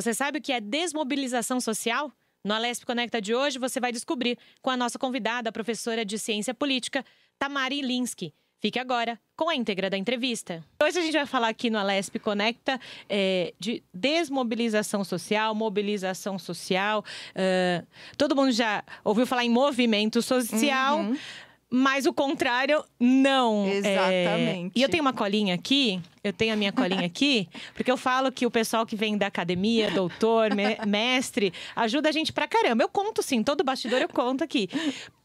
Você sabe o que é desmobilização social? No Alesp Conecta de hoje, você vai descobrir com a nossa convidada, a professora de Ciência Política, Tamari Linsky. Fique agora com a íntegra da entrevista. Hoje a gente vai falar aqui no Alesp Conecta é, de desmobilização social, mobilização social. Uh, todo mundo já ouviu falar em movimento social. Uhum. Mas o contrário, não. É, Exatamente. É... E eu tenho uma colinha aqui, eu tenho a minha colinha aqui, porque eu falo que o pessoal que vem da academia, doutor, me mestre, ajuda a gente pra caramba. Eu conto sim, todo bastidor eu conto aqui.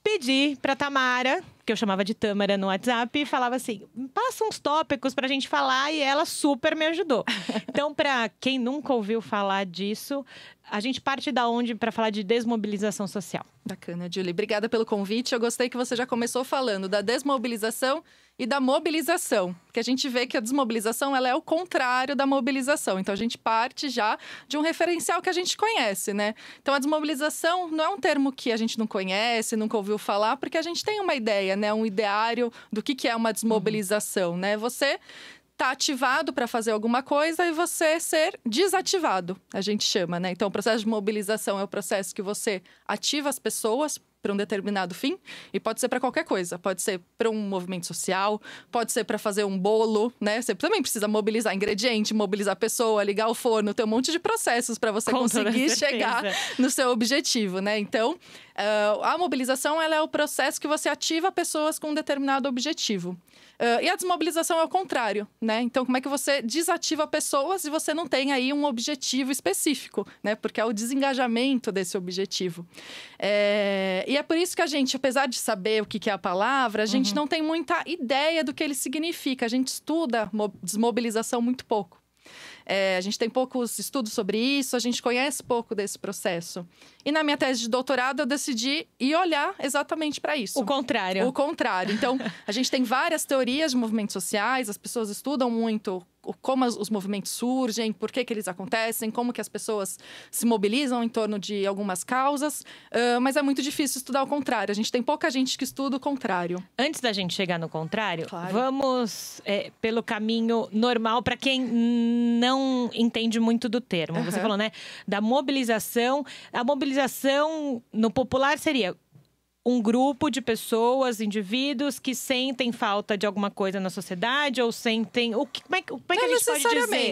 Pedi pra Tamara, que eu chamava de Tamara no WhatsApp, e falava assim: passa uns tópicos pra gente falar, e ela super me ajudou. Então, pra quem nunca ouviu falar disso, a gente parte da onde para falar de desmobilização social. Bacana, Julie. Obrigada pelo convite. Eu gostei que você já começou falando da desmobilização e da mobilização, que a gente vê que a desmobilização ela é o contrário da mobilização. Então a gente parte já de um referencial que a gente conhece, né? Então a desmobilização não é um termo que a gente não conhece, nunca ouviu falar, porque a gente tem uma ideia, né, um ideário do que que é uma desmobilização, né? Você tá ativado para fazer alguma coisa e você ser desativado, a gente chama, né? Então, o processo de mobilização é o processo que você ativa as pessoas para um determinado fim e pode ser para qualquer coisa, pode ser para um movimento social, pode ser para fazer um bolo, né? Você também precisa mobilizar ingrediente, mobilizar pessoa, ligar o forno, tem um monte de processos para você Com conseguir chegar no seu objetivo, né? Então, Uh, a mobilização ela é o processo que você ativa pessoas com um determinado objetivo. Uh, e a desmobilização é o contrário, né? Então, como é que você desativa pessoas e você não tem aí um objetivo específico, né? Porque é o desengajamento desse objetivo. É... E é por isso que a gente, apesar de saber o que é a palavra, a gente uhum. não tem muita ideia do que ele significa. A gente estuda desmobilização muito pouco. É, a gente tem poucos estudos sobre isso, a gente conhece pouco desse processo. E na minha tese de doutorado, eu decidi ir olhar exatamente para isso. O contrário. O contrário. Então, a gente tem várias teorias de movimentos sociais, as pessoas estudam muito como os movimentos surgem, por que, que eles acontecem, como que as pessoas se mobilizam em torno de algumas causas, uh, mas é muito difícil estudar o contrário. A gente tem pouca gente que estuda o contrário. Antes da gente chegar no contrário, claro. vamos é, pelo caminho normal para quem não entende muito do termo. Uhum. Você falou, né, da mobilização. A mobilização no popular seria um grupo de pessoas, indivíduos que sentem falta de alguma coisa na sociedade ou sentem o que, como é, como é que a gente pode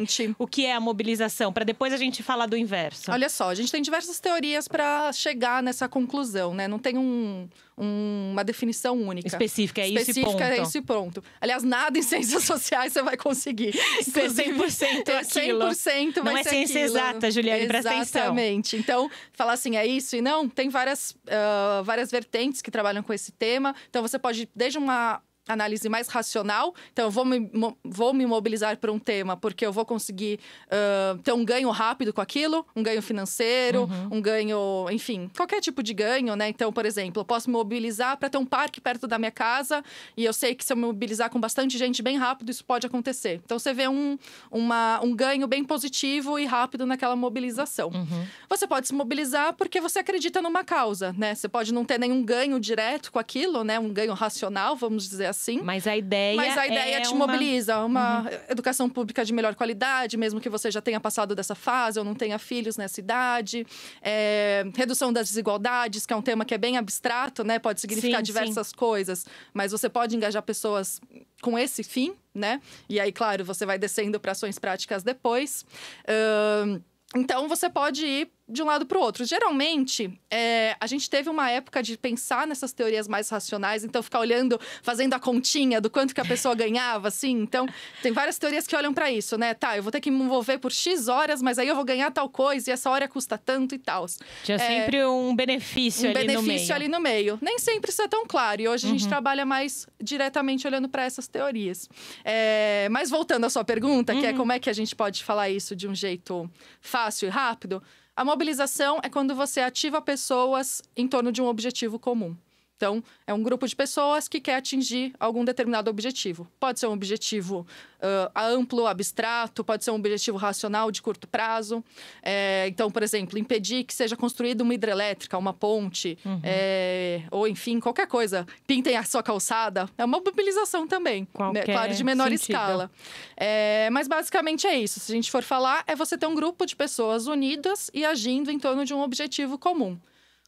dizer o que é a mobilização para depois a gente falar do inverso. Olha só, a gente tem diversas teorias para chegar nessa conclusão, né? Não tem um um, uma definição única. Específica, é Específica, isso e Específica, É isso e pronto. Aliás, nada em ciências sociais você vai conseguir. Ser 100% é aquilo. 100% vai Não é ciência aquilo. exata, Juliane, presta atenção. Exatamente. Então, falar assim, é isso e não, tem várias, uh, várias vertentes que trabalham com esse tema. Então, você pode, desde uma análise mais racional. Então, eu vou me, vou me mobilizar para um tema porque eu vou conseguir uh, ter um ganho rápido com aquilo, um ganho financeiro, uhum. um ganho, enfim, qualquer tipo de ganho, né? Então, por exemplo, eu posso me mobilizar para ter um parque perto da minha casa e eu sei que se eu me mobilizar com bastante gente bem rápido, isso pode acontecer. Então, você vê um, uma, um ganho bem positivo e rápido naquela mobilização. Uhum. Você pode se mobilizar porque você acredita numa causa, né? Você pode não ter nenhum ganho direto com aquilo, né? Um ganho racional, vamos dizer assim. Mas a ideia. Mas a ideia é te uma... mobiliza. Uma uhum. educação pública de melhor qualidade, mesmo que você já tenha passado dessa fase ou não tenha filhos nessa idade. É, redução das desigualdades, que é um tema que é bem abstrato, né? Pode significar sim, diversas sim. coisas. Mas você pode engajar pessoas com esse fim, né? E aí, claro, você vai descendo para ações práticas depois. Uh, então, você pode ir de um lado para o outro. Geralmente, é, a gente teve uma época de pensar nessas teorias mais racionais, então ficar olhando, fazendo a continha do quanto que a pessoa ganhava, assim. Então, tem várias teorias que olham para isso, né? Tá, eu vou ter que me envolver por X horas, mas aí eu vou ganhar tal coisa e essa hora custa tanto e tal. Tinha é, sempre um benefício um ali benefício no meio. benefício ali no meio. Nem sempre isso é tão claro, e hoje uhum. a gente uhum. trabalha mais diretamente olhando para essas teorias. É, mas voltando à sua pergunta, uhum. que é uhum. como é que a gente pode falar isso de um jeito fácil e rápido. A mobilização é quando você ativa pessoas em torno de um objetivo comum. Então, é um grupo de pessoas que quer atingir algum determinado objetivo. Pode ser um objetivo uh, amplo, abstrato, pode ser um objetivo racional de curto prazo. É, então, por exemplo, impedir que seja construída uma hidrelétrica, uma ponte, uhum. é, ou enfim, qualquer coisa. Pintem a sua calçada. É uma mobilização também, claro, de menor sentido. escala. É, mas basicamente é isso. Se a gente for falar, é você ter um grupo de pessoas unidas e agindo em torno de um objetivo comum.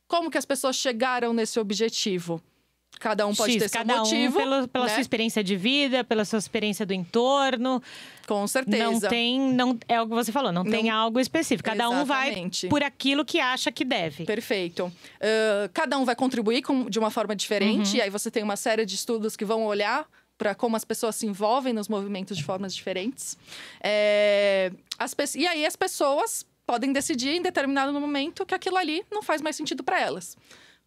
Como que as pessoas chegaram nesse objetivo? Cada um pode X, ter seu cada motivo. Um pelo, pela né? sua experiência de vida, pela sua experiência do entorno. Com certeza. Não tem. Não, é o que você falou, não, não tem algo específico. Cada Exatamente. um vai por aquilo que acha que deve. Perfeito. Uh, cada um vai contribuir com, de uma forma diferente. Uhum. E aí você tem uma série de estudos que vão olhar para como as pessoas se envolvem nos movimentos de formas diferentes. É, as, e aí as pessoas podem decidir em determinado momento que aquilo ali não faz mais sentido para elas.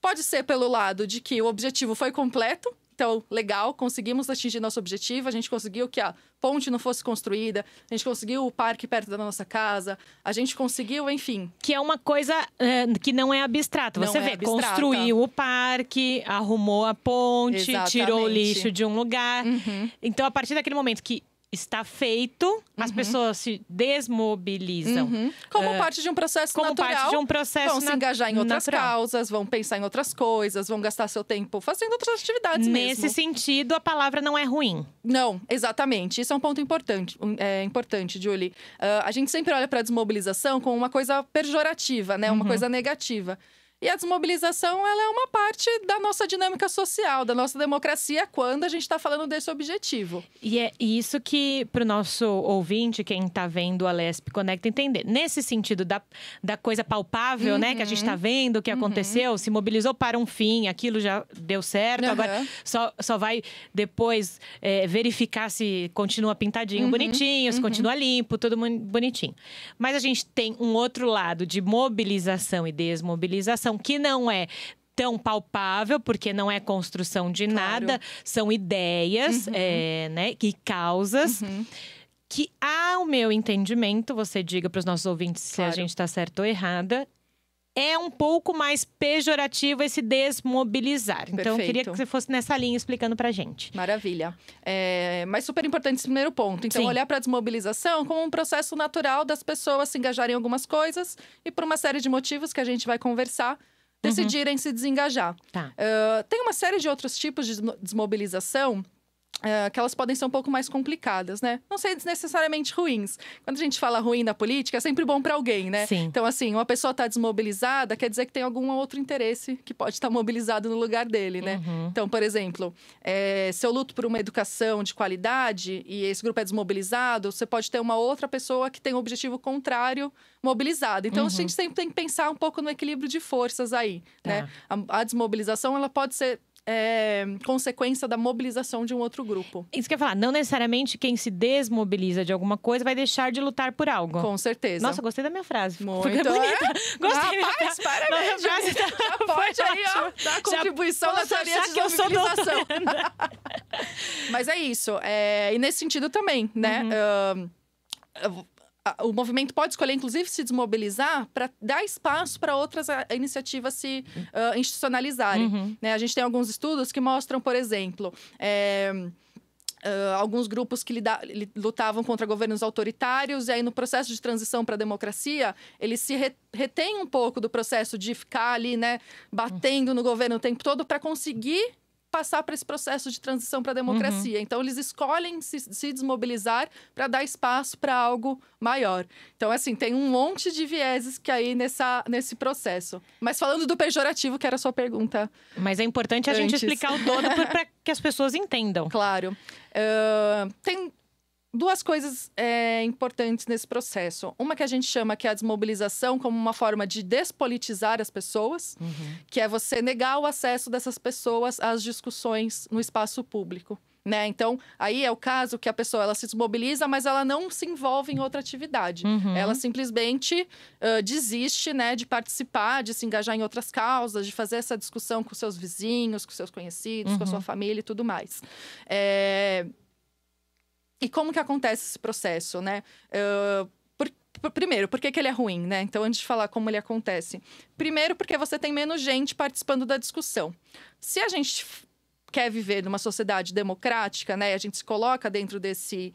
Pode ser pelo lado de que o objetivo foi completo, então, legal, conseguimos atingir nosso objetivo. A gente conseguiu que a ponte não fosse construída, a gente conseguiu o parque perto da nossa casa, a gente conseguiu, enfim. Que é uma coisa eh, que não é abstrata. Você é vê, abstrata. construiu o parque, arrumou a ponte, Exatamente. tirou o lixo de um lugar. Uhum. Então, a partir daquele momento que está feito, uhum. as pessoas se desmobilizam. Uhum. Como uh, parte de um processo como natural. Como parte de um processo Vão se engajar em outras natural. causas, vão pensar em outras coisas, vão gastar seu tempo fazendo outras atividades Nesse mesmo. sentido, a palavra não é ruim. Não, exatamente. Isso é um ponto importante, é, importante Julie. Uh, a gente sempre olha para a desmobilização como uma coisa pejorativa, né? Uma uhum. coisa negativa. E a desmobilização ela é uma parte da nossa dinâmica social, da nossa democracia, quando a gente está falando desse objetivo. E é isso que, para o nosso ouvinte, quem está vendo a Lesp Conecta, entender. Nesse sentido da, da coisa palpável, uhum. né? Que a gente está uhum. vendo, o que uhum. aconteceu, uhum. se mobilizou para um fim, aquilo já deu certo, uhum. agora só, só vai depois é, verificar se continua pintadinho, uhum. bonitinho, se continua limpo, tudo bonitinho. Mas a gente tem um outro lado de mobilização e desmobilização que não é tão palpável, porque não é construção de claro. nada, são ideias uhum. é, né, e causas. Uhum. Que, ao meu entendimento, você diga para os nossos ouvintes claro. se a gente está certo ou errada, é um pouco mais pejorativo esse desmobilizar. Então, eu queria que você fosse nessa linha explicando pra gente. Maravilha. É, mas super importante esse primeiro ponto. Então, Sim. olhar para a desmobilização como um processo natural das pessoas se engajarem em algumas coisas e por uma série de motivos que a gente vai conversar uhum. decidirem uhum. se desengajar. Tá. Uh, tem uma série de outros tipos de desmobilização Uh, que elas podem ser um pouco mais complicadas, né? Não sei necessariamente ruins. Quando a gente fala ruim na política, é sempre bom para alguém, né? Sim. Então, assim, uma pessoa está desmobilizada, quer dizer que tem algum outro interesse que pode estar tá mobilizado no lugar dele, né? Uhum. Então, por exemplo, é, se eu luto por uma educação de qualidade e esse grupo é desmobilizado, você pode ter uma outra pessoa que tem um objetivo contrário mobilizado. Então, uhum. a gente sempre tem que pensar um pouco no equilíbrio de forças aí, tá. né? É. A, a desmobilização, ela pode ser é, consequência da mobilização de um outro grupo. Isso quer falar, não necessariamente quem se desmobiliza de alguma coisa vai deixar de lutar por algo. Com certeza. Nossa, gostei da minha frase. Muito. Né? bonita. É? Gostei. Rapaz, parabéns. Minha frase tá... Já pode aí, ó, dar contribuição da teoria de que eu sou Mas é isso. É... E nesse sentido também, né? Uhum. Uh o movimento pode escolher, inclusive, se desmobilizar para dar espaço para outras ah, iniciativas se uh, institucionalizarem. Uhum. Né? A gente tem alguns estudos que mostram, por exemplo, é... Uh, alguns grupos que lida, lutavam contra governos autoritários, e aí no processo de transição para a democracia, eles se re, retêm um pouco do processo de ficar ali, né, batendo no governo o tempo todo para conseguir passar para esse processo de transição para a democracia. Uhum. Então, eles escolhem se, se desmobilizar para dar espaço para algo maior. Então, assim, tem um monte de vieses que aí nessa, nesse processo. Mas falando do pejorativo, que era a sua pergunta. Mas é importante antes. a gente explicar o todo para que as pessoas entendam. Claro. Uh, tem duas coisas é, importantes nesse processo. Uma que a gente chama que é a desmobilização como uma forma de despolitizar as pessoas, uhum. que é você negar o acesso dessas pessoas às discussões no espaço público. Né? Então, aí é o caso que a pessoa ela se desmobiliza, mas ela não se envolve em outra atividade. Uhum. Ela simplesmente uh, desiste né, de participar, de se engajar em outras causas, de fazer essa discussão com seus vizinhos, com seus conhecidos, uhum. com a sua uhum. família e tudo mais. É... E como que acontece esse processo, né? Uh, primeiro, por que, que, ele é ruim, né? Então, antes de falar como ele acontece. Primeiro, porque você tem menos gente participando da discussão. Se a gente quer viver numa sociedade democrática, né? A gente se coloca dentro desse.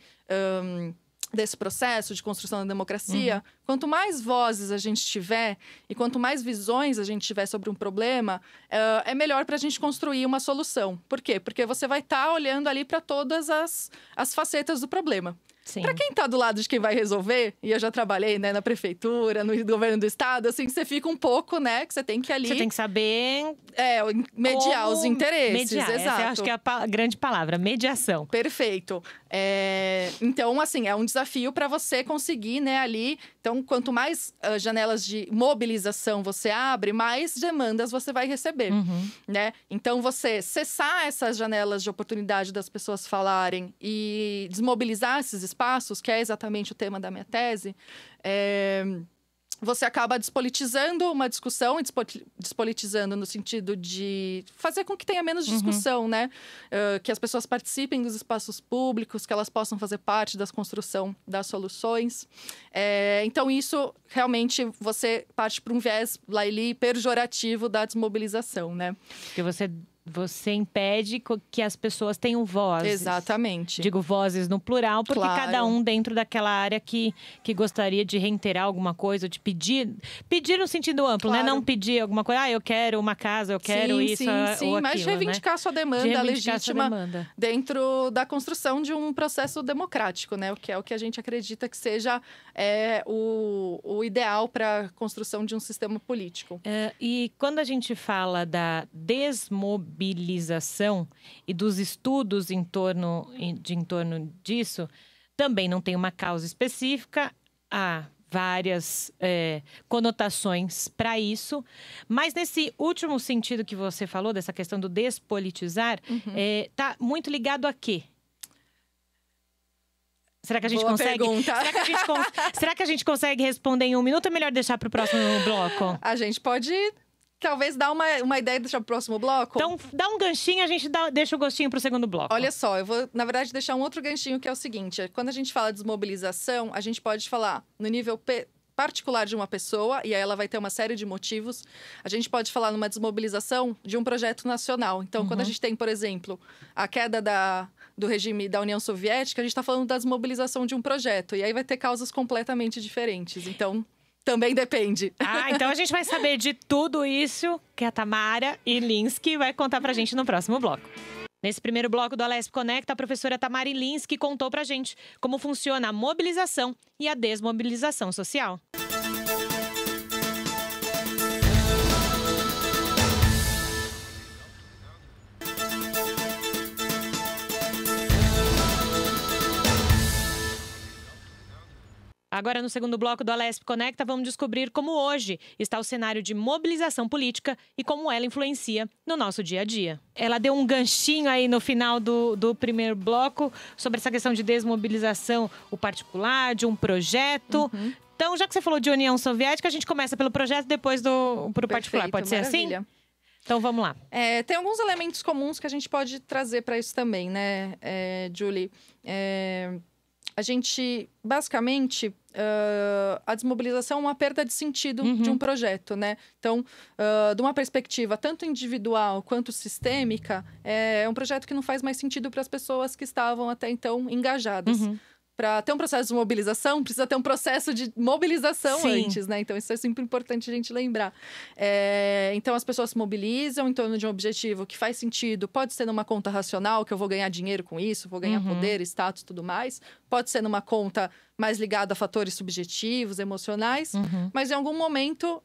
Um desse processo de construção da democracia, uhum. quanto mais vozes a gente tiver e quanto mais visões a gente tiver sobre um problema, uh, é melhor para a gente construir uma solução. Por quê? Porque você vai estar tá olhando ali para todas as, as facetas do problema. Para quem está do lado de quem vai resolver, e eu já trabalhei, né, na prefeitura, no governo do estado, assim, você fica um pouco, né, que você tem que ali Você tem que saber é, mediar os interesses, mediar. exato. Essa acho que é a grande palavra, mediação. Perfeito. É, então, assim, é um desafio para você conseguir, né, ali. Então, quanto mais uh, janelas de mobilização você abre, mais demandas você vai receber, uhum. né? Então, você cessar essas janelas de oportunidade das pessoas falarem e desmobilizar esses espaços, que é exatamente o tema da minha tese, é, você acaba despolitizando uma discussão, despolitizando no sentido de fazer com que tenha menos uhum. discussão, uhum. né? Uh, que as pessoas participem dos espaços públicos, que elas possam fazer parte da construção das soluções. É, então, isso realmente você parte para um viés, Laili, pejorativo da desmobilização, né? Porque você você impede que as pessoas tenham vozes. Exatamente. Digo vozes no plural, porque claro. cada um dentro daquela área que, que gostaria de reiterar alguma coisa, de pedir. Pedir no sentido amplo, né? claro. né? Não pedir alguma coisa, ah, eu quero uma casa, eu quero sim, isso. Sim, sim, mas reivindicar né? sua demanda de reivindicar legítima demanda. dentro da construção de um processo democrático, né? O que é o que a gente acredita que seja é, o, o ideal para a construção de um sistema político. É, e quando a gente fala da desmobilização, mobilização e dos estudos em torno, de, em torno disso também não tem uma causa específica. Há várias é, conotações para isso. Mas nesse último sentido que você falou, dessa questão do despolitizar, está uhum. é, tá muito ligado a quê? Será que a gente consegue? Será que a gente, cons... Será que a gente consegue responder em um minuto ou é melhor deixar para o próximo bloco? A gente pode talvez dá uma, uma ideia do próximo bloco. Então, dá um ganchinho, a gente dá, deixa o gostinho para o segundo bloco. Olha só, eu vou, na verdade, deixar um outro ganchinho que é o seguinte: é, quando a gente fala de desmobilização, a gente pode falar no nível P particular de uma pessoa, e aí ela vai ter uma série de motivos. A gente pode falar numa desmobilização de um projeto nacional. Então, uhum. quando a uhum. gente tem, por exemplo, a queda da, do regime da União Soviética, a gente está falando da desmobilização de um projeto. E aí vai ter causas completamente diferentes. Então. Também depende. Ah, então a gente vai saber de tudo isso que a Tamara Ilinski vai contar pra gente no próximo bloco. Nesse primeiro bloco do Alesp Conecta, a professora Tamara Ilinski contou pra gente como funciona a mobilização e a desmobilização social. Agora, no segundo bloco do Alesp Conecta, vamos descobrir como hoje está o cenário de mobilização política e como ela influencia no nosso dia a dia. Ela deu um ganchinho aí no final do, do primeiro bloco sobre essa questão de desmobilização, o particular, de um projeto. Uhum. Então, já que você falou de União Soviética, a gente começa pelo projeto, depois do pro particular. Pode ser assim? maravilha. assim? Então vamos lá. É, tem alguns elementos comuns que a gente pode trazer para isso também, né, é, Julie? É, a gente basicamente uh, a desmobilização é uma perda de sentido uhum. de um projeto, né? Então, uh, de uma perspectiva tanto individual quanto sistêmica, é, é um projeto que não faz mais sentido para as pessoas que estavam até então engajadas. Uhum para ter um processo de mobilização, precisa ter um processo de mobilização Sim. antes, né? Então, isso é sempre importante a gente lembrar. É, então, as pessoas se mobilizam em torno de um objetivo que faz sentido, pode ser numa conta racional, que eu vou ganhar dinheiro com isso, vou ganhar uhum. poder, status tudo mais, pode ser numa conta mais ligada a fatores subjetivos, emocionais, uhum. mas em algum momento uh,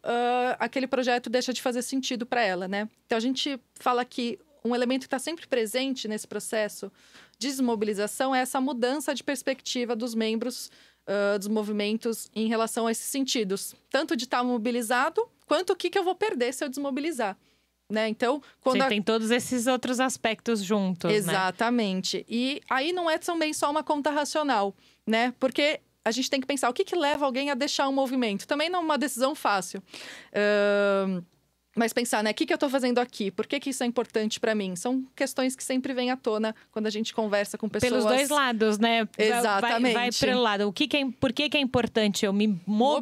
aquele projeto deixa de fazer sentido para ela, né? Então a gente fala que um elemento que está sempre presente nesse processo de desmobilização é essa mudança de perspectiva dos membros uh, dos movimentos em relação a esses sentidos. Tanto de estar tá mobilizado, quanto o que, que eu vou perder se eu desmobilizar. Né? Então, quando Sim, a... tem todos esses outros aspectos juntos, né? Exatamente. Né? E aí não é também só uma conta racional, né? Porque a gente tem que pensar o que, que leva alguém a deixar um movimento. Também não é uma decisão fácil. Uh mas pensar, né, o que, que eu estou fazendo aqui? Por que, que isso é importante para mim? São questões que sempre vêm à tona quando a gente conversa com pessoas. Pelos dois lados, né? Exatamente. Vai, vai pelo lado. O que, que é, por que, que é importante eu me mobilizar,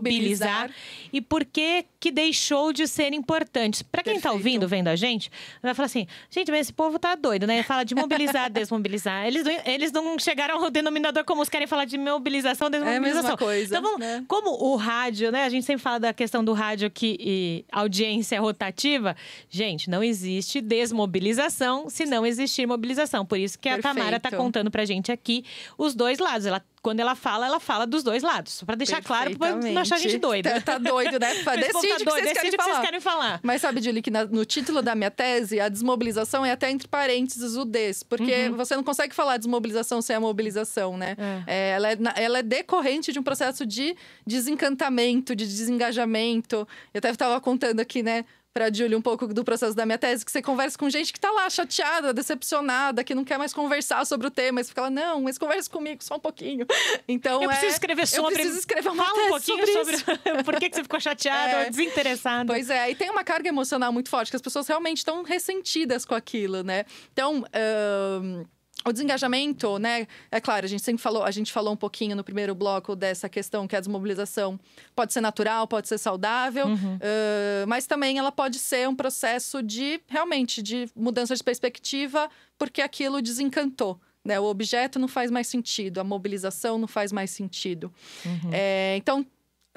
mobilizar. e por que, que deixou de ser importante? Para quem está ouvindo, vendo a gente, vai falar assim: gente, mas esse povo tá doido, né? Fala de mobilizar, desmobilizar. Eles, eles não chegaram ao denominador como os querem falar de mobilização, desmobilização. É a mesma coisa. Então, vamos, né? como o rádio, né? A gente sempre fala da questão do rádio que audiência rotada é expectativa. Gente, não existe desmobilização se não existir mobilização. Por isso que Perfeito. a Tamara está contando para gente aqui os dois lados. Ela quando ela fala, ela fala dos dois lados. Só pra deixar claro, pra não achar a gente doida. Tá, tá doido, né? Decide tá doido, que, vocês, decide querem que vocês querem falar. Mas sabe, Julie, que na, no título da minha tese, a desmobilização é até entre parênteses o des. Porque uhum. você não consegue falar desmobilização sem a mobilização, né? É. É, ela, é, ela é decorrente de um processo de desencantamento, de desengajamento. Eu até estava contando aqui, né? para Julie, um pouco do processo da minha tese, que você conversa com gente que tá lá chateada, decepcionada, que não quer mais conversar sobre o tema, e você fica lá, não, mas conversa comigo só um pouquinho. Então, eu preciso é, escrever sobre. Eu preciso escrever uma Fala um pouquinho sobre, sobre... por que, você ficou chateado é. ou desinteressado. Pois é, e tem uma carga emocional muito forte, que as pessoas realmente estão ressentidas com aquilo, né? Então. Um o desengajamento, né? É claro, a gente sempre falou, a gente falou um pouquinho no primeiro bloco dessa questão que a desmobilização pode ser natural, pode ser saudável, uhum. uh, mas também ela pode ser um processo de realmente de mudança de perspectiva, porque aquilo desencantou. Né? O objeto não faz mais sentido, a mobilização não faz mais sentido. Uhum. É, então,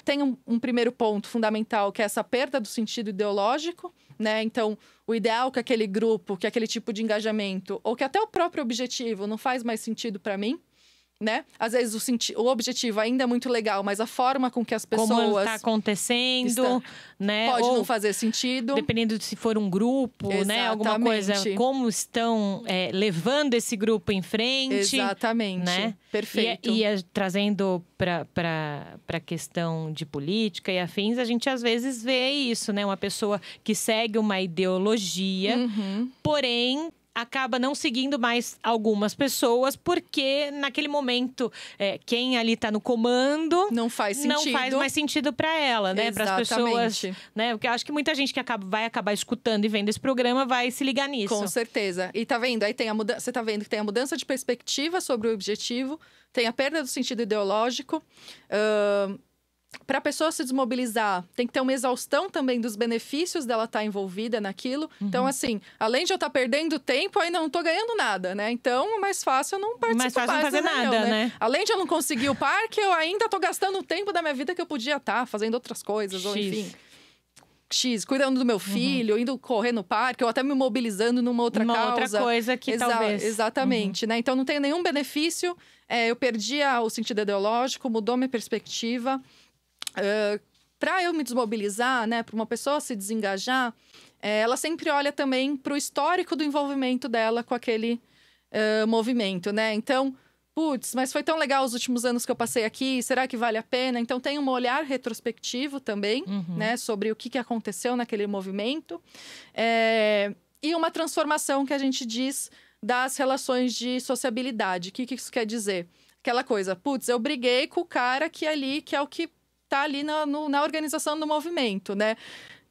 tem um, um, primeiro ponto fundamental, que é essa perda do sentido ideológico. Né? Então, o ideal que aquele grupo, que aquele tipo de engajamento, ou que até o próprio objetivo não faz mais sentido para mim né? Às vezes o, senti o objetivo ainda é muito legal, mas a forma com que as tá pessoas. está acontecendo, está... né? Pode Ou, não fazer sentido. Dependendo de se for um grupo, Exatamente. né? Alguma coisa. Como estão é, levando esse grupo em frente. Exatamente. Né? Perfeito. E, é, e é trazendo para a questão de política e afins, a gente às vezes vê isso, né? Uma pessoa que segue uma ideologia, uhum. porém acaba não seguindo mais algumas pessoas, porque naquele momento é, quem ali está no comando não faz sentido. Não faz mais sentido para ela, né? Para as pessoas. Né? Porque eu acho que muita gente que acaba, vai acabar escutando e vendo esse programa vai se ligar nisso. Com certeza. E tá vendo? Aí tem a mudança. Você tá vendo que tem a mudança de perspectiva sobre o objetivo, tem a perda do sentido ideológico. Uh para a pessoa se desmobilizar, tem que ter uma exaustão também dos benefícios dela estar tá envolvida naquilo. Então, uhum. Então, assim, além de eu estar tá perdendo tempo, aí não estou ganhando nada, né? Então, é mais fácil eu não participar. Mais fácil não fazer nada, né? né? Além de eu não conseguir o parque, eu ainda estou gastando o tempo da minha vida que eu podia estar tá fazendo outras coisas, X. ou enfim. X, cuidando do meu uhum. filho, uhum. indo correr no parque, ou até me mobilizando numa outra Uma causa. outra coisa que Exa talvez... Exatamente, uhum. né? Então, não tem nenhum benefício. É, eu perdi o sentido ideológico, mudou minha perspectiva. Ah, para eu me desmobilizar, né, para uma pessoa se desengajar, é, ela sempre olha também para o histórico do envolvimento dela com aquele uh, movimento, né? Então, putz, mas foi tão legal os últimos anos que eu passei aqui, será que vale a pena? Então, tem um olhar retrospectivo também, uhum. né, sobre o que, que aconteceu naquele movimento. É, e uma transformação que a gente diz das relações de sociabilidade. O que, que isso quer dizer? Aquela coisa, putz, eu briguei com o cara que é ali, que é o que está ali na, no, na organização do movimento, né?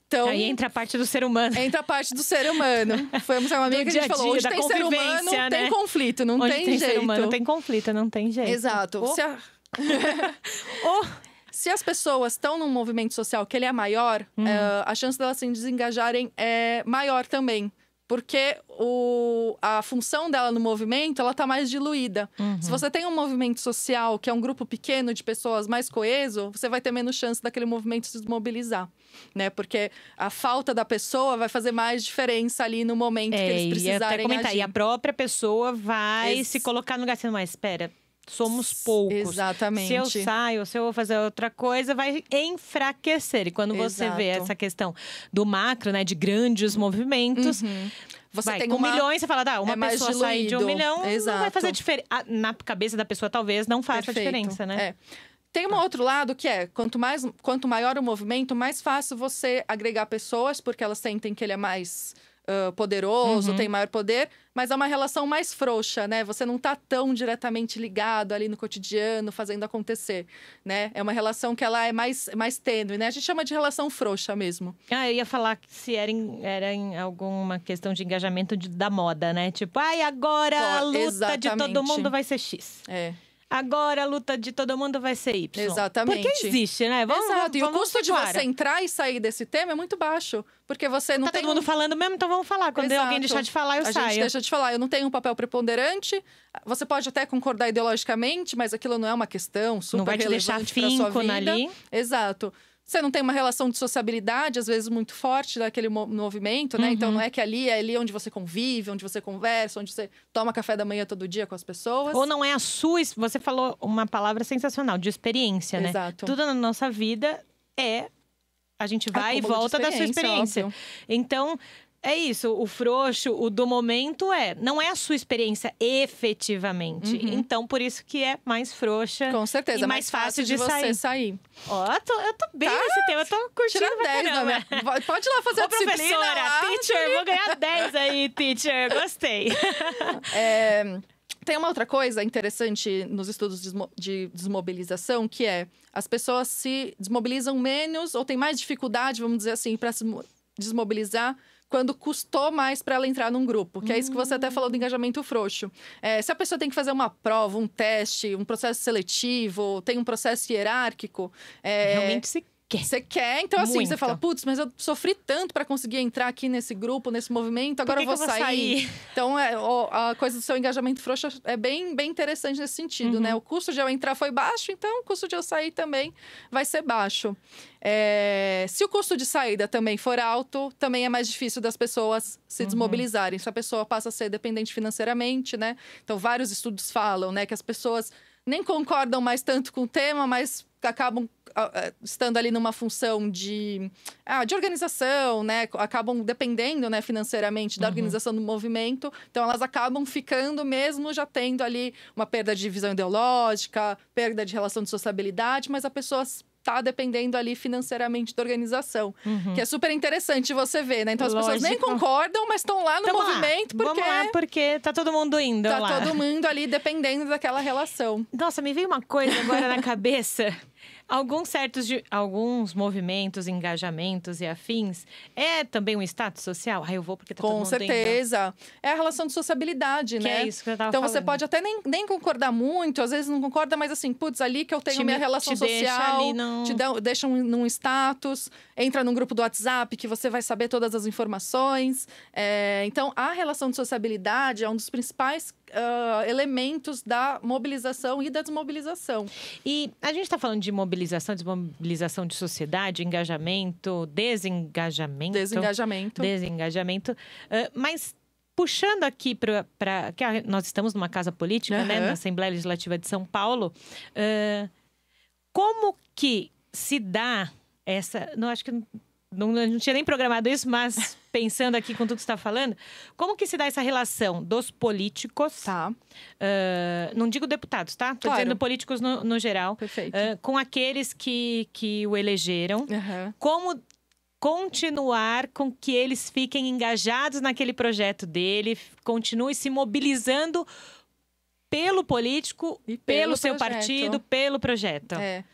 Então, Aí entra a parte do ser humano. Entra a parte do ser humano. Fomos a uma amiga que a gente falou, hoje tem ser humano, não né? tem conflito, não hoje tem, tem jeito. Ser humano, não tem conflito, não tem jeito. Exato. Oh. Se, a... oh. Se as pessoas estão num movimento social que ele é maior, hum. é, a chance delas se desengajarem é maior também porque o, a função dela no movimento ela está mais diluída. Uhum. Se você tem um movimento social que é um grupo pequeno de pessoas mais coeso, você vai ter menos chance daquele movimento se desmobilizar, né? Porque a falta da pessoa vai fazer mais diferença ali no momento é, que eles é, precisarem. E, comentar, e a própria pessoa vai Esse... se colocar no lugar sendo espera somos poucos. Exatamente. Se eu saio, se eu vou fazer outra coisa, vai enfraquecer. E quando Exato. você vê essa questão do macro, né, de grandes movimentos, uhum. Você vai, tem com uma... milhões, você fala, tá, uma é pessoa sair de um milhão Exato. não vai fazer diferença. Na cabeça da pessoa, talvez, não faça Perfeito. diferença, né? É. Tem um outro lado que é, quanto, mais, quanto maior o movimento, mais fácil você agregar pessoas, porque elas sentem que ele é mais uh, poderoso, uhum. tem maior poder, mas é uma relação mais frouxa, né? Você não está tão diretamente ligado ali no cotidiano, fazendo acontecer, né? É uma relação que ela é mais, mais tênue, né? A gente chama de relação frouxa mesmo. Ah, eu ia falar se era em, era em alguma questão de engajamento de, da moda, né? Tipo, ai, agora Pô, a luta exatamente. de todo mundo vai ser X. É. Agora a luta de todo mundo vai ser Y. Exatamente. Porque existe, né? Vamos, Exato. E o custo de você entrar e sair desse tema é muito baixo. Porque você tá não, tá tem. todo mundo um... falando mesmo, então vamos falar. Quando Exato. alguém deixar de falar, eu a saio. A gente deixa de falar. Eu não tenho um papel preponderante. Você pode até concordar ideologicamente, mas aquilo não é uma questão super não vai te relevante deixar finco sua vida. Exato. Você não tem uma relação de sociabilidade, às vezes, muito forte daquele movimento, né? Então, uhum. Então, não é que ali é ali onde você convive, onde você conversa, onde você toma café da manhã todo dia com as pessoas. Ou não é a sua. Você falou uma palavra sensacional, de experiência, né? Exato. Tudo na nossa vida é a gente é vai Acúmulo e volta da sua experiência. Óbvio. Então, é isso, o frouxo, o do momento é, não é a sua experiência efetivamente. Uhum. Então, por isso que é mais frouxa. Com certeza, e é mais, mais fácil, fácil, de, de sair. você sair. Ó, oh, eu, tô, eu tô bem tá? nesse tema, eu tô curtindo Tira 10 da minha... Pode ir lá fazer Ô, a disciplina. professora, lá, teacher, vou ganhar 10 aí, teacher, gostei. É, tem uma outra coisa interessante nos estudos de desmobilização, que é as pessoas se desmobilizam menos ou têm mais dificuldade, vamos dizer assim, para se desmobilizar quando custou mais para ela entrar num grupo, que é isso que você até hum. falou do engajamento frouxo. É, se a pessoa tem que fazer uma prova, um teste, um processo seletivo, tem um processo hierárquico. É... Realmente se quer. Você quer, então assim, Muito. você fala, putz, mas eu sofri tanto para conseguir entrar aqui nesse grupo, nesse movimento, agora eu vou, eu vou, sair? sair? Então, é, ó, a coisa do seu engajamento frouxo é bem, bem interessante nesse sentido, né? uhum. né? O custo de eu entrar foi baixo, então o custo de eu sair também vai ser baixo. É, se o custo de saída também for alto, também é mais difícil das pessoas se uhum. desmobilizarem. Se a pessoa passa a ser dependente financeiramente, né? Então, vários estudos falam, né, que as pessoas nem concordam mais tanto com o tema, mas acabam ah, ah, estando ali numa função de, ah, de organização, né? Acabam dependendo né, financeiramente da uhum. organização do movimento. Então, elas acabam ficando mesmo já tendo ali uma perda de visão ideológica, perda de relação de sociabilidade, mas a pessoa tá dependendo ali financeiramente da organização. Uhum. Que é super interessante você ver, né? Então as Lógico. pessoas nem concordam, mas estão lá no movimento lá. porque. Vamos lá, porque tá todo mundo indo. Tá lá. todo mundo ali dependendo daquela relação. Nossa, me veio uma coisa agora na cabeça. Alguns certos de, alguns movimentos, engajamentos e afins é também um status social. Ah, eu vou porque tá Com todo mundo certeza. É a relação de sociabilidade, que né? É isso que eu tava Então falando. você pode até nem, nem concordar muito, às vezes não concorda, mas assim, putz, ali que eu tenho te, minha relação te social, deixa não te dá, deixa um, num status, entra num grupo do WhatsApp que você vai saber todas as informações. É, então a relação de sociabilidade é um dos principais uh, elementos da mobilização e da desmobilização. E a gente está falando de mobilização, desmobilização de sociedade, engajamento, desengajamento. Desengajamento. Desengajamento. Uh, mas puxando aqui para. Nós estamos numa casa política, uhum. né? Na Assembleia Legislativa de São Paulo. Uh, como que se dá essa. Não acho que não, não tinha nem programado isso, mas pensando aqui com tudo que você está falando, como que se dá essa relação dos políticos? Tá. Uh, não digo deputados, tá? Estou claro. dizendo políticos no, no geral. Perfeito. Uh, com aqueles que, que o elegeram. Uhum. Como continuar com que eles fiquem engajados naquele projeto dele, continue se mobilizando pelo político, e pelo, pelo seu partido, pelo projeto. É.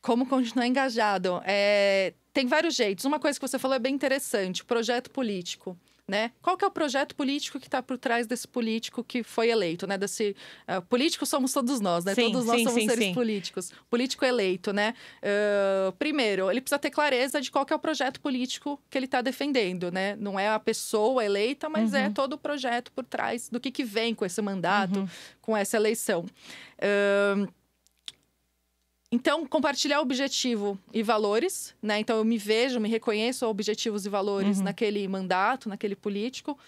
Como continuar engajado? É tem vários jeitos. Uma coisa que você falou é bem interessante, projeto político. Né? Qual que é o projeto político que está por trás desse político que foi eleito, né? Desse uh, eh, político somos todos nós, né? Sim, todos nós sim, somos sim, seres políticos. Político eleito, né? Uh, primeiro, ele precisa ter clareza de qual que é o projeto político que ele está defendendo, né? Não é a pessoa eleita, mas é uhum. é todo o projeto por trás do que, que vem com esse mandato, uhum. com essa eleição. Uh, então, compartilhar objetivo e valores, né? Então, eu me vejo, me reconheço objetivos e valores uhum. naquele mandato, naquele político,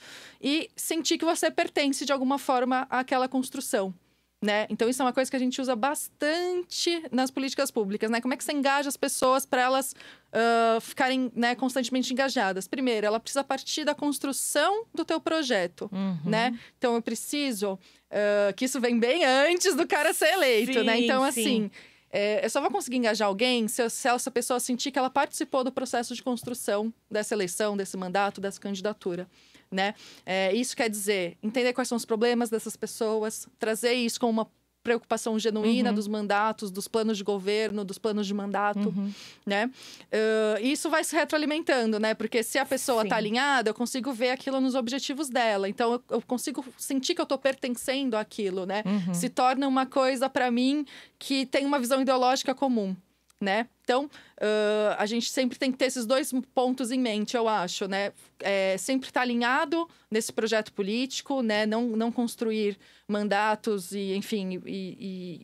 e sentir que você pertence de alguma forma àquela construção. Né? Então, isso é uma coisa que a gente usa bastante nas políticas públicas, né? Como é que você engaja as pessoas para elas uh, ficarem né, constantemente engajadas? Primeiro, ela precisa partir da construção do teu projeto, uhum. né? Então, eu preciso uh, que isso vem bem antes do cara ser eleito, né? sim, né? Então, sim. assim é, eu só vou conseguir engajar alguém se, se essa pessoa sentir que ela participou do processo de construção dessa eleição, desse mandato, dessa candidatura. Né? É, isso quer dizer entender quais são os problemas dessas pessoas, trazer isso como uma preocupação genuína uhum. dos mandatos, dos planos de governo, dos planos de mandato, uhum. né? Uh, isso vai se retroalimentando, né? Porque se a pessoa está alinhada, eu consigo ver aquilo nos objetivos dela. Então, eu, eu consigo sentir que eu estou pertencendo àquilo, né? Uhum. Se torna uma coisa para mim que tem uma visão ideológica comum né? Então, uh, a gente sempre tem que ter esses dois pontos em mente, eu acho, né? É, sempre estar tá alinhado nesse projeto político, né? Não, não construir mandatos e, enfim, e, e,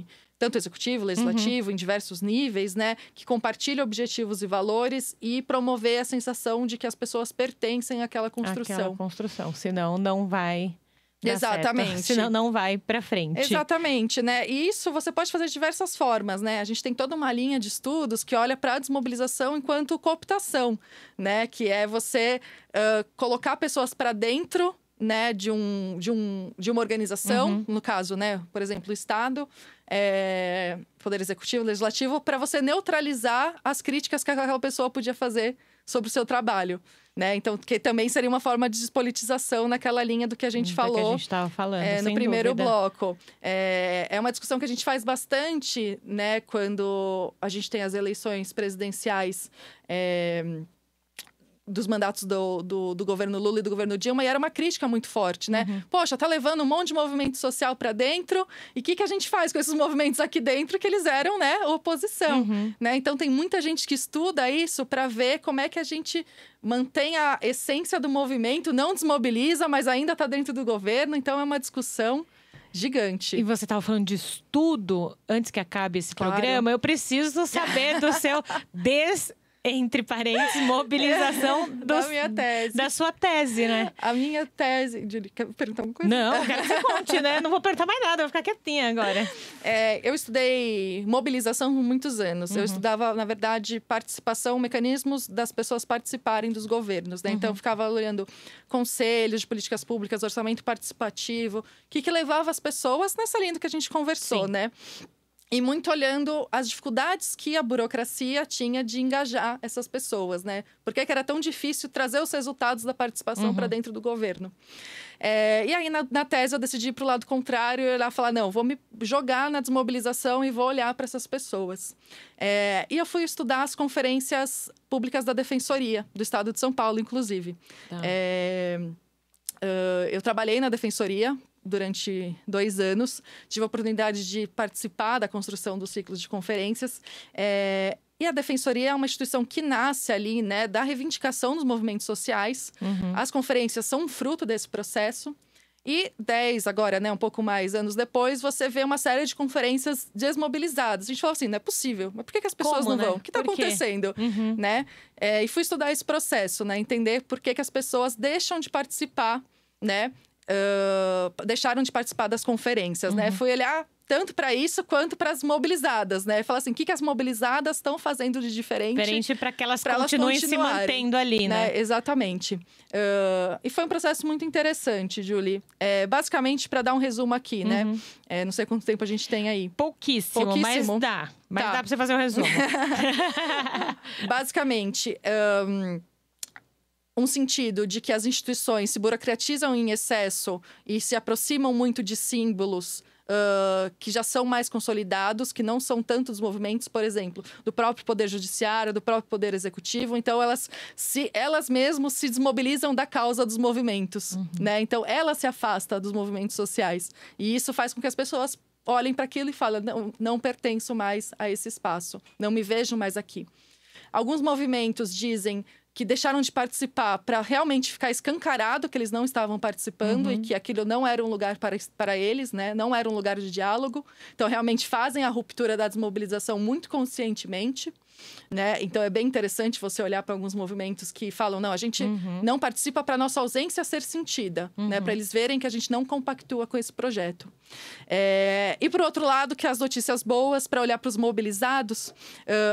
e tanto executivo, legislativo, uhum. em diversos níveis, né? Que compartilhe objetivos e valores e promover a sensação de que as pessoas pertencem àquela construção. Aquela construção, senão não vai Exatamente. Certo, senão não vai para frente. Exatamente, né? E isso você pode fazer de diversas formas, né? A gente tem toda uma linha de estudos que olha para a desmobilização enquanto cooptação, né? Que é você uh, colocar pessoas para dentro né, de, um, de, um, de uma organização, uhum. no caso, né, por exemplo, o Estado, é, Poder Executivo, Legislativo, para você neutralizar as críticas que aquela pessoa podia fazer sobre o seu trabalho. Né? Então, que também seria uma forma de despolitização naquela linha do que a gente do falou. Que a gente falando. É, no primeiro dúvida. bloco. É, é uma discussão que a gente faz bastante né, quando a gente tem as eleições presidenciais. É, dos mandatos do, do, do, governo Lula e do governo Dilma, e era uma crítica muito forte, né? Uhum. Poxa, tá levando um monte de movimento social para dentro, e o que, que a gente faz com esses movimentos aqui dentro que eles eram, né, oposição, uhum. né? Então tem muita gente que estuda isso para ver como é que a gente mantém a essência do movimento, não desmobiliza, mas ainda tá dentro do governo, então é uma discussão gigante. E você estava falando de estudo antes que acabe esse claro. programa. Eu preciso saber do seu des entre parênteses, mobilização dos, da, minha tese. da sua tese, né? A minha tese. Julie, quer perguntar alguma coisa? Não, quero que você conte, né? Não vou perguntar mais nada, vou ficar quietinha agora. É, eu estudei mobilização por muitos anos. Uhum. Eu estudava, na verdade, participação, mecanismos das pessoas participarem dos governos, né? Uhum. Então, eu uhum. ficava olhando conselhos de políticas públicas, orçamento participativo, o que, que levava as pessoas nessa linha do que a gente conversou, Sim. né? e muito olhando as dificuldades que a burocracia tinha de engajar essas pessoas, né? Por que, era tão difícil trazer os resultados da participação uhum. para dentro do governo? É, e aí, na, na, tese, eu decidi ir para o lado contrário e olhar falar: não, vou me jogar na desmobilização e vou olhar para essas pessoas. É, e eu fui estudar as conferências públicas da Defensoria, do Estado de São Paulo, inclusive. Tá. É, Uh, eu trabalhei na defensoria durante dois anos. Tive a oportunidade de participar da construção dos ciclos de conferências. É... E a Defensoria é uma instituição que nasce ali, né, da reivindicação dos movimentos sociais. Uhum. As conferências são um fruto desse processo. E dez agora, né, um pouco mais anos depois, você vê uma série de conferências desmobilizadas. A gente fala assim, não é possível. Mas por que, que as pessoas Como, não né? vão? O que está acontecendo? Uhum. Né? É, e fui estudar esse processo, né, entender por que, que as pessoas deixam de participar né, deixaram de participar das conferências, né? uhum. né? Fui olhar tanto para isso quanto para as mobilizadas, né? Falar assim, o que, que as mobilizadas estão fazendo de diferente? Diferente para que elas continuem elas se mantendo ali, né? né? Exatamente. Uh, e foi um processo muito interessante, Julie. É, basicamente, para dar um resumo aqui, né? uhum. né? É, não sei quanto tempo a gente tem aí. Pouquíssimo, Pouquíssimo. mas dá. Mas tá. dá para você fazer um resumo. basicamente. Um, um sentido de que as instituições se burocratizam em excesso e se aproximam muito de símbolos Uh, que já são mais consolidados, que não são tantos movimentos, por exemplo, do próprio poder judiciário, do próprio poder executivo. Então elas se elas mesmas se desmobilizam da causa dos movimentos, uhum. né? Então ela se afasta dos movimentos sociais e isso faz com que as pessoas olhem para aquilo e falem não, não pertenço mais a esse espaço, não me vejo mais aqui. Alguns movimentos dizem que deixaram de participar para realmente ficar escancarado que eles não estavam participando uhum. e que aquilo não era um lugar para, para eles, né? não era um lugar de diálogo. Então, realmente fazem a ruptura da desmobilização muito conscientemente. Né? Então é bem interessante você olhar para alguns movimentos que falam, não, a gente uhum. não participa para nossa ausência ser sentida, né? uhum. né? Para eles verem que a gente não compactua com esse projeto. É... E por outro lado, que as notícias boas para olhar para os mobilizados uh,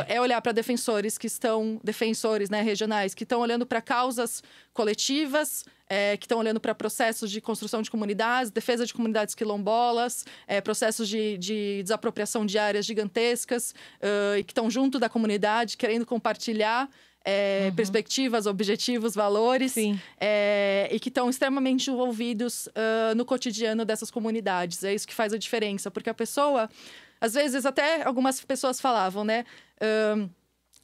é olhar para defensores que estão, defensores né, regionais, que estão olhando para causas coletivas, é, que estão olhando para processos de construção de comunidades, defesa de comunidades quilombolas, é, processos de, de, desapropriação de áreas gigantescas, uh, e que estão junto da comunidade, querendo compartilhar é, uhum. perspectivas, objetivos, valores, é, e que estão extremamente envolvidos uh, no cotidiano dessas comunidades. É isso que faz a diferença, porque a pessoa, às vezes até algumas pessoas falavam, né? Uh,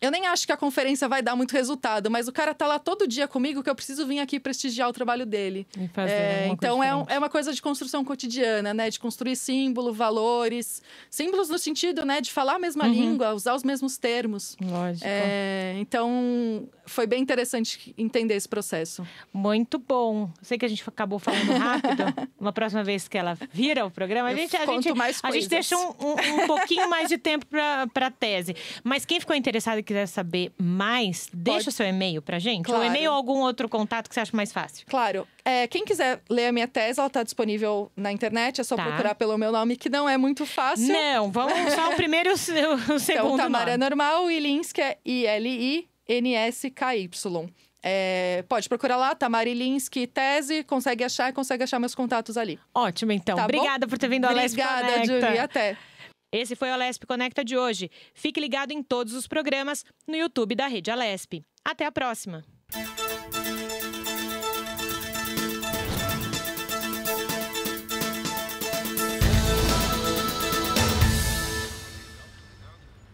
eu nem acho que a conferência vai dar muito resultado, mas o cara tá lá todo dia comigo que eu preciso vir aqui prestigiar o trabalho dele. É, então é, um, é uma coisa de construção cotidiana, né? De construir símbolo, valores. Símbolos no sentido, né? De falar a mesma uhum. língua, usar os mesmos termos. Lógico. É, então foi bem interessante entender esse processo. Muito bom. Sei que a gente acabou falando rápido. Uma próxima vez que ela vira o programa, a gente, a gente, a gente, deixa um, um, um pouquinho mais de tempo para a tese. Mas quem ficou interessado e quiser saber mais, Pode. deixa o seu e-mail para gente. Claro. O e-mail ou algum outro contato que você acha mais fácil. Claro. É, quem quiser ler a minha tese, ela está disponível na internet. É só tá. procurar pelo meu nome, que não é muito fácil. Não, vamos só o primeiro e o, então, segundo então, Tamara nome. É normal, Ilinsky, I-L-I. É i l I-L-I. NSKY. É, pode procurar lá, Tamarilinski tá? Tese, consegue achar, consegue achar meus contatos ali. Ótimo, então. Tá Obrigada bom? por ter vindo ao Lesp Conecta. Obrigada, Júlia. Até. Esse foi o Lesp Conecta de hoje. Fique ligado em todos os programas no YouTube da Rede Alesp. Até a próxima.